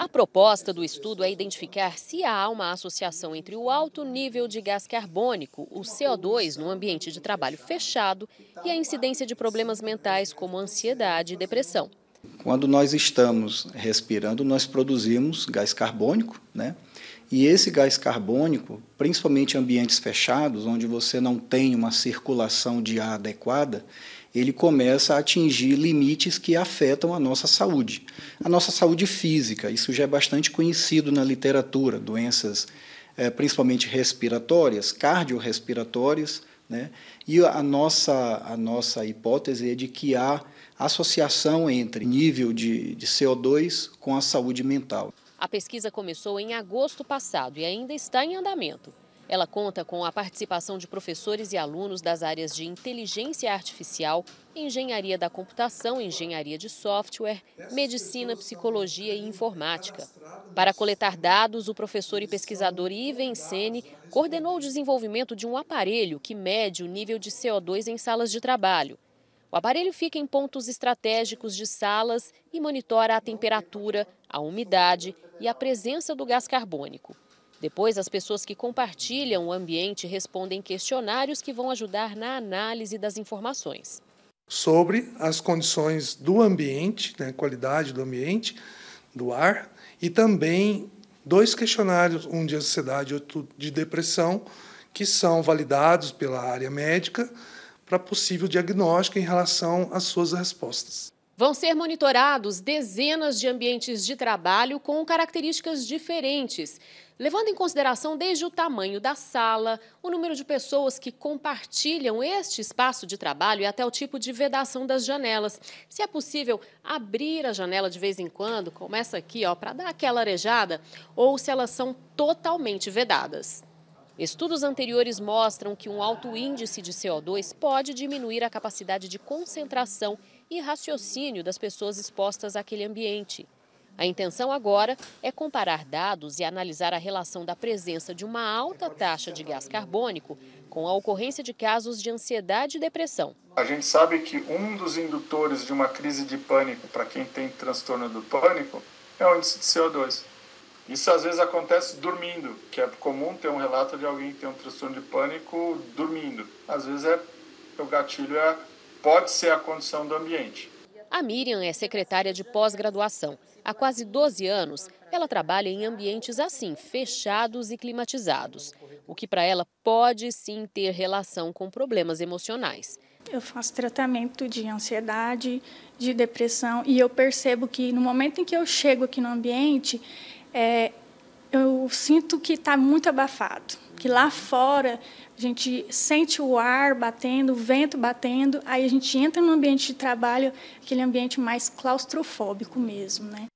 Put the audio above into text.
A proposta do estudo é identificar se há uma associação entre o alto nível de gás carbônico, o CO2, no ambiente de trabalho fechado e a incidência de problemas mentais como ansiedade e depressão. Quando nós estamos respirando, nós produzimos gás carbônico, né? E esse gás carbônico, principalmente em ambientes fechados, onde você não tem uma circulação de ar adequada, ele começa a atingir limites que afetam a nossa saúde. A nossa saúde física, isso já é bastante conhecido na literatura, doenças é, principalmente respiratórias, cardiorrespiratórias, né? e a nossa, a nossa hipótese é de que há associação entre nível de, de CO2 com a saúde mental. A pesquisa começou em agosto passado e ainda está em andamento. Ela conta com a participação de professores e alunos das áreas de inteligência artificial, engenharia da computação, engenharia de software, medicina, psicologia e informática. Para coletar dados, o professor e pesquisador Iven Sene coordenou o desenvolvimento de um aparelho que mede o nível de CO2 em salas de trabalho. O aparelho fica em pontos estratégicos de salas e monitora a temperatura, a umidade e a presença do gás carbônico. Depois, as pessoas que compartilham o ambiente respondem questionários que vão ajudar na análise das informações. Sobre as condições do ambiente, né, qualidade do ambiente, do ar, e também dois questionários, um de ansiedade e outro de depressão, que são validados pela área médica para possível diagnóstico em relação às suas respostas. Vão ser monitorados dezenas de ambientes de trabalho com características diferentes, levando em consideração desde o tamanho da sala, o número de pessoas que compartilham este espaço de trabalho e até o tipo de vedação das janelas. Se é possível abrir a janela de vez em quando, começa aqui, ó, para dar aquela arejada, ou se elas são totalmente vedadas. Estudos anteriores mostram que um alto índice de CO2 pode diminuir a capacidade de concentração e raciocínio das pessoas expostas àquele ambiente. A intenção agora é comparar dados e analisar a relação da presença de uma alta taxa de gás carbônico com a ocorrência de casos de ansiedade e depressão. A gente sabe que um dos indutores de uma crise de pânico para quem tem transtorno do pânico é o índice de CO2. Isso às vezes acontece dormindo, que é comum ter um relato de alguém que tem um transtorno de pânico dormindo. Às vezes é o gatilho é, pode ser a condição do ambiente. A Miriam é secretária de pós-graduação. Há quase 12 anos, ela trabalha em ambientes assim, fechados e climatizados, o que para ela pode sim ter relação com problemas emocionais. Eu faço tratamento de ansiedade, de depressão e eu percebo que no momento em que eu chego aqui no ambiente, é, eu sinto que está muito abafado, que lá fora a gente sente o ar batendo, o vento batendo, aí a gente entra no ambiente de trabalho, aquele ambiente mais claustrofóbico mesmo, né?